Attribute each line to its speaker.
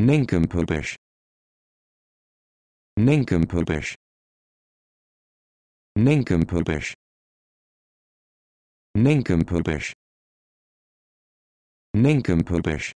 Speaker 1: Nincompoopish. Nincompoopish. Nincompoopish. Nincompoopish. Nincompoopish.